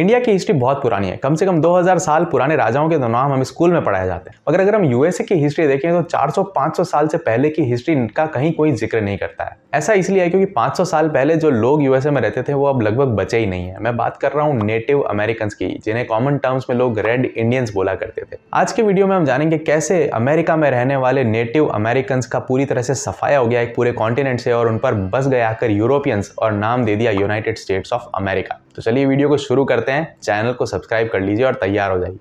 India की history बहुत पुरानी है कम से कम 2000 साल पुराने राजाओं के नाम हम स्कूल में पढ़ाए जाते हैं मगर अगर हम यूएसए की हिस्ट्री देखें तो 400-500 साल से पहले की हिस्ट्री का कहीं कोई जिक्र नहीं करता है ऐसा इसलिए है क्योंकि 500 साल पहले जो लोग यूएसए में रहते थे वो अब लगभग बचे ही नहीं है मैं बात कर रहा हूँ नेटिव अमेरिकन की जिन्हें कॉमन टर्म्स में लोग रेड इंडियंस बोला करते थे आज के वीडियो में हम जानेंगे कैसे अमेरिका में रहने वाले नेटिव अमेरिकन का पूरी तरह से सफाया हो गया एक पूरे कॉन्टिनेंट से और उन पर बस गए आकर यूरोपियंस और नाम दे दिया यूनाइटेड स्टेट्स ऑफ अमेरिका तो चलिए वीडियो को शुरू करते हैं चैनल को सब्सक्राइब कर लीजिए और तैयार हो जाइए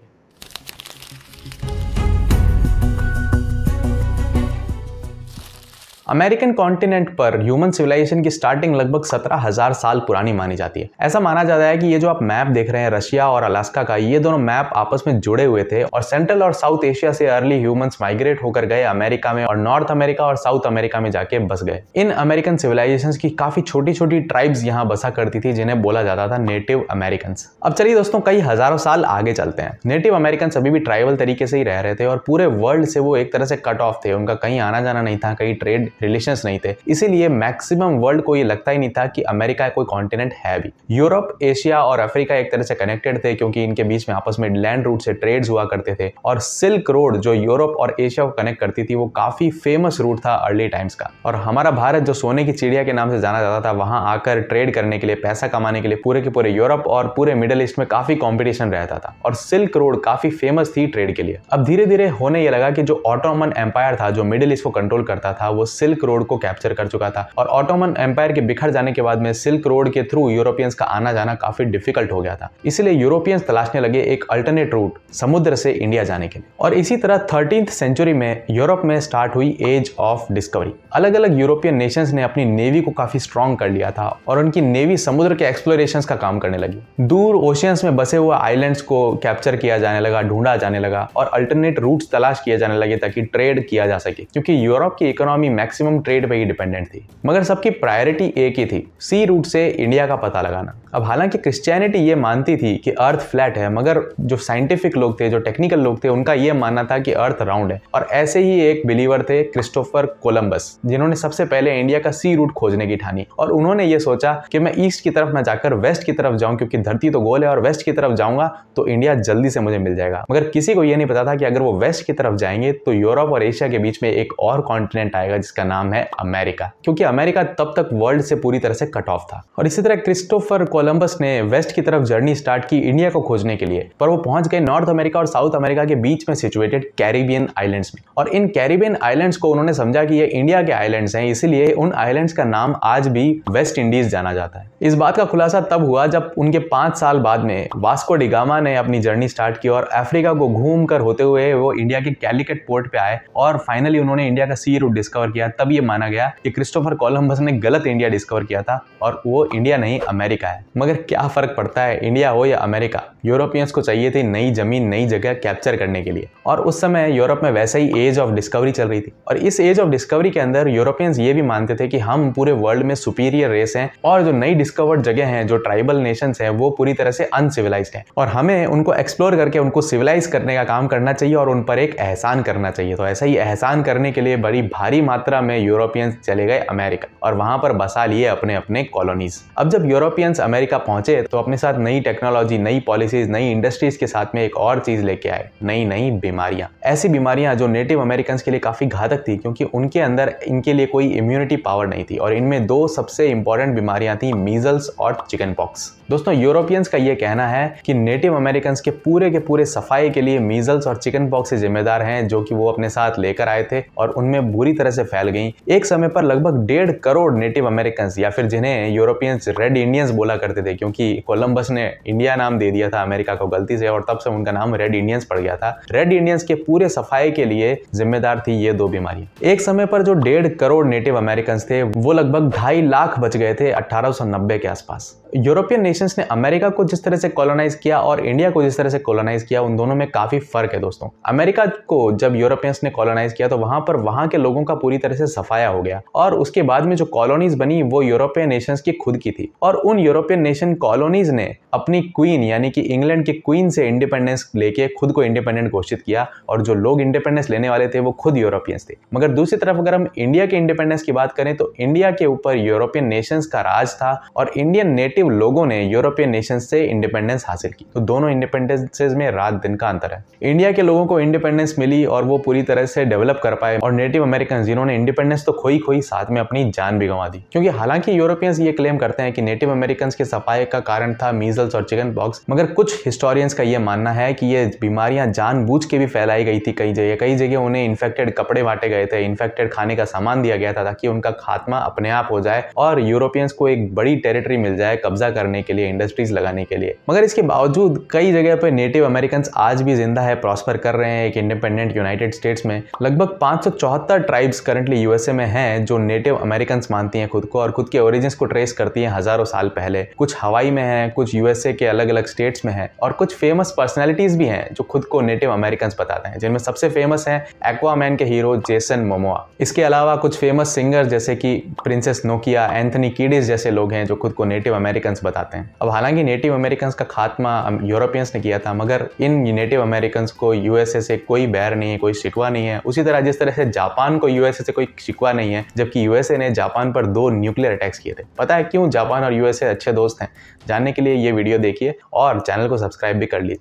अमेरिकन कॉन्टिनेंट पर ह्यूमन सिविलाइजेशन की स्टार्टिंग लगभग सत्रह हजार साल पुरानी मानी जाती है ऐसा माना जाता है कि ये जो आप मैप देख रहे हैं रशिया और अलास्का का ये दोनों मैप आपस में जुड़े हुए थे और सेंट्रल और साउथ एशिया से अर्ली ह्यूमन माइग्रेट होकर गए अमेरिका में और नॉर्थ अमेरिका और साउथ अमेरिका में जाके बस गए इन अमेरिकन सिविलाइजेशन की काफी छोटी छोटी ट्राइब्स यहाँ बसा करती थी जिन्हें बोला जाता था नेटिव अमेरिकन अब चलिए दोस्तों कई हजारों साल आगे चलते हैं नेटिव अमेरिकन अभी भी ट्राइबल तरीके से ही रह रहे थे और पूरे वर्ल्ड से वो एक तरह से कट ऑफ थे उनका कहीं आना जाना नहीं था कहीं ट्रेड रिलेशन नहीं थे इसीलिए मैक्सिमम वर्ल्ड को ये लगता ही नहीं था कि अमेरिका कोई कॉन्टिनेंट है भी यूरोप एशिया और अफ्रीका एक तरह से कनेक्टेड थे क्योंकि इनके बीच में आपस में लैंड रूट से ट्रेड हुआ करते थे और सिल्क रोड जो यूरोप और एशिया को कनेक्ट करती थी वो काफी फेमस रूट था अर्ली टाइम्स का और हमारा भारत जो सोने की चिड़िया के नाम से जाना जाता था वहां आकर ट्रेड करने के लिए पैसा कमाने के लिए पूरे के पूरे यूरोप और पूरे मिडल ईस्ट में काफी कॉम्पिटिशन रहता था और सिल्क रोड काफी फेमस थी ट्रेड के लिए अब धीरे धीरे होने ये लगा कि जो ऑटोमन एम्पायर था जो मिडिल ईस्ट को कंट्रोल करता था वो सिल्क सिल्क रोड को कैप्चर कर चुका था और ऑटोमन एम्पायर के बिखर जाने के बाद में सिल्क रोड के थ्रू यूरोपियंस का आना जाना काफी डिफिकल्ट हो गया था इसलिए यूरोपियंस तलाशने लगे एक अल्टरनेट रूट समुद्र से इंडिया जाने के लिए और इसी तरह थर्टीन सेंचुरी में यूरोप में स्टार्ट हुई एज ऑफ डिस्कवरी अलग अलग यूरोपियन नेशंस ने अपनी नेवी को काफी स्ट्रांग कर लिया था और उनकी नेवी समुद्र के एक्सप्लोरेशन का काम करने लगी दूर ओशियंस में बसे हुए आइलैंड्स को कैप्चर किया जाने लगा ढूंढा जाने लगा और अल्टरनेट रूट्स तलाश किए जाने लगे ताकि ट्रेड किया जा सके क्योंकि यूरोप की इकोनॉमी मैक्सिमम ट्रेड पर ही डिपेंडेंट थी मगर सबकी प्रायोरिटी एक ही थी सी रूट से इंडिया का पता लगाना अब हालांकि क्रिश्चियनिटी ये मानती थी कि अर्थ फ्लैट है मगर जो साइंटिफिक लोग थे जो टेक्निकल लोग थे उनका ये मानना था कि अर्थ राउंड है और ऐसे ही एक बिलीवर थे क्रिस्टोफर कोलम्बस जिन्होंने सबसे पहले इंडिया का सी रूट खोजने की ठानी और उन्होंने ये सोचा कि मैं ईस्ट की तरफ ना जाकर वेस्ट की तरफ जाऊं क्योंकि धरती तो गोल है और वेस्ट की तरफ जाऊंगा तो इंडिया जल्दी से मुझे मिल जाएगा मगर किसी को ये नहीं पता था कि अगर वो वेस्ट की तरफ जाएंगे तो यूरोप और एशिया के बीच में एक और कॉन्टिनेंट आएगा जिसका नाम है अमेरिका क्योंकि अमेरिका तब तक वर्ल्ड से पूरी तरह से कट ऑफ था और इसी तरह क्रिस्टोफर कोलंबस ने वेस्ट की तरफ जर्नी स्टार्ट की इंडिया को खोजने के लिए पर वो पहुंच गए नॉर्थ अमेरिका और साउथ अमेरिका के बीच में सिचुएटेड कैरिबियन आइलैंड्स में और इन कैरिबियन आइलैंड्स को उन्होंने समझा कि ये इंडिया के आइलैंड्स हैं इसीलिए उन आइलैंड्स का नाम आज भी वेस्ट इंडीज जाना जाता है इस बात का खुलासा तब हुआ जब उनके पांच साल बाद में वास्को डिगामा ने अपनी जर्नी स्टार्ट की और अफ्रीका को घूम कर होते हुए वो इंडिया के कैलिकेट पोर्ट पे आए और फाइनली उन्होंने इंडिया का सी रूट डिस्कवर किया तब ये माना गया कि क्रिस्टोफर कोलम्बस ने गलत इंडिया डिस्कवर किया था और वो इंडिया नहीं अमेरिका है मगर क्या फ़र्क पड़ता है इंडिया हो या अमेरिका यूरोपियंस को चाहिए थी नई ज़मीन नई जगह कैप्चर करने के लिए और उस समय यूरोप में वैसे ही एज ऑफ डिस्कवरी चल रही थी और इस एज ऑफ डिस्कवरी के अंदर यूरोपियंस ये भी मानते थे कि हम पूरे वर्ल्ड में सुपीरियर रेस हैं और जो नई डिस्कवर्ड जगह हैं जो ट्राइबल नेशंस हैं वो पूरी तरह से अनसिविलाइज हैं और हमें उनको एक्सप्लोर करके उनको सिविलाइज करने का काम करना चाहिए और उन पर एक एहसान करना चाहिए तो ऐसा ही एहसान करने के लिए बड़ी भारी मात्रा में यूरोपियंस चले गए अमेरिका और वहाँ पर बसा लिए अपने अपने कॉलोनीज अब जब यूरोपियंस अमेरिका अमेरिका पहुंचे तो अपने साथ नई टेक्नोलॉजी नई पॉलिसीज नई इंडस्ट्रीज के साथ में एक और चीज लेके आए नई नई बीमारियां ऐसी बीमारियां जो नेटिव अमेरिकन के लिए काफी घातक थी क्योंकि उनके अंदर इनके लिए कोई इम्यूनिटी पावर नहीं थी और इनमें दो सबसे इंपॉर्टेंट बीमारियां थी मीजल्स और चिकन पॉक्स दोस्तों यूरोपियंस का ये कहना है कि नेटिव अमेरिकन के पूरे के पूरे सफाई के लिए मीजल्स और चिकन पॉक्स से जिम्मेदार हैं जो कि वो अपने साथ लेकर आए थे और उनमें बुरी तरह से फैल गई एक समय पर लगभग डेढ़ करोड़ नेटिव अमेरिकन या फिर जिन्हें यूरोपियंस रेड इंडियंस बोला कर करते थे क्योंकि कोलम्बस ने इंडिया नाम दे दिया था अमेरिका को गलती से और तब से उनका नाम रेड इंडियंस पड़ गया था रेड इंडियंस के पूरे सफाई के लिए जिम्मेदार थी ये दो बीमारी एक समय पर जो डेढ़ करोड़ नेटिव अमेरिकन थे वो लगभग ढाई लाख बच गए थे अठारह के आसपास यूरोपियन नेशंस ने अमेरिका को जिस तरह से कॉलोनाइज किया और इंडिया को जिस तरह से कॉलोनाइज किया उन दोनों में काफी फर्क है दोस्तों अमेरिका को जब यूरोपियंस ने कॉलोनाइज किया तो वहां पर वहां के लोगों का पूरी तरह से सफाया हो गया और उसके बाद में जो कॉलोनीज बनी वो यूरोपियन नेशंस की खुद की थी और उन यूरोपियन नेशन कॉलोनीज ने अपनी क्वीन यानी कि इंग्लैंड के क्वीन से इंडिपेंडेंस लेके खुद को इंडिपेंडेंट घोषित किया और जो लोग इंडिपेंडेंस लेने वाले थे वो खुद यूरोपियंस थे मगर दूसरी तरफ अगर हम इंडिया के इंडिपेंडेंस की बात करें तो इंडिया के ऊपर यूरोपियन नेशंस का राज था और इंडियन नेटिव लोगों ने यूरोपियन नेशन से इंडिपेंडेंस हासिल की तो दोनों इंडिपेंडेंसेज में रात दिन का अंतर है इंडिया के लोगों को इंडिपेंडेंस मिली और वो पूरी तरह से डेवलप कर पाए और नेटिव अमेरिकन जिन्होंने इंडिपेंडेंस तो खोई खोई साथ में अपनी जान भी गंवा दी क्योंकि हालांकि यूरोपियंस ये क्लेम करते हैं कि नेटिव अमेरिकन के सफाई का कारण था मीजल्स और चिकन पॉक्स मगर कुछ हिस्टोरियंस का यह मानना है कि ये बीमारियां जानबूझ के भी फैलाई गई थी कई जगह कई जगह उन्हें इन्फेक्टेड कपड़े बांटे गए थे इन्फेक्टेड खाने का सामान दिया गया था ताकि उनका खात्मा अपने आप हो जाए और यूरोपियंस को एक बड़ी टेरिटरी मिल जाए कब्जा करने के लिए इंडस्ट्रीज लगाने के लिए मगर इसके बावजूद कई जगह पर नेटिव अमेरिकन आज भी जिंदा है प्रॉस्पर कर रहे हैं एक इंडिपेंडेंट यूनाइटेड स्टेट्स में लगभग पांच ट्राइब्स करंटली यूएसए में हैं जो नेटिव अमेरिकन मानती हैं खुद को और खुद के ओरिजिन को ट्रेस करती हैं हजारों साल पहले कुछ हवाई में हैं कुछ यूएसए के अलग अलग स्टेट्स में हैं और कुछ फेमस पर्सनैलिटीज़ भी हैं जो खुद को नेटिव अमेरिकन बताते हैं जिनमें सबसे फेमस हैं एक्वामैन के हीरो जेसन मोमोआ इसके अलावा कुछ फेमस सिंगर जैसे कि प्रिंसेस नोकिया एंथनी कीडिस जैसे लोग हैं जो खुद को नेटिव अमेरिकन बताते हैं अब हालांकि नेटिव अमेरिकन का खात्मा यूरोपियंस ने किया था मगर इन नेटिव अमेरिकन को यूएसए से कोई बैर नहीं है कोई शिकवा नहीं है उसी तरह जिस तरह से जापान को यूएसए से कोई शिकवा नहीं है जबकि यूएसए ने जापान पर दो न्यूक्लियर अटैक्स किए थे पता है क्यों जापान और यूएसए अच्छे दोस्त दोस्त हैं जानने के लिए ये वीडियो देखिए और चैनल को सब्सक्राइब भी कर लीजिए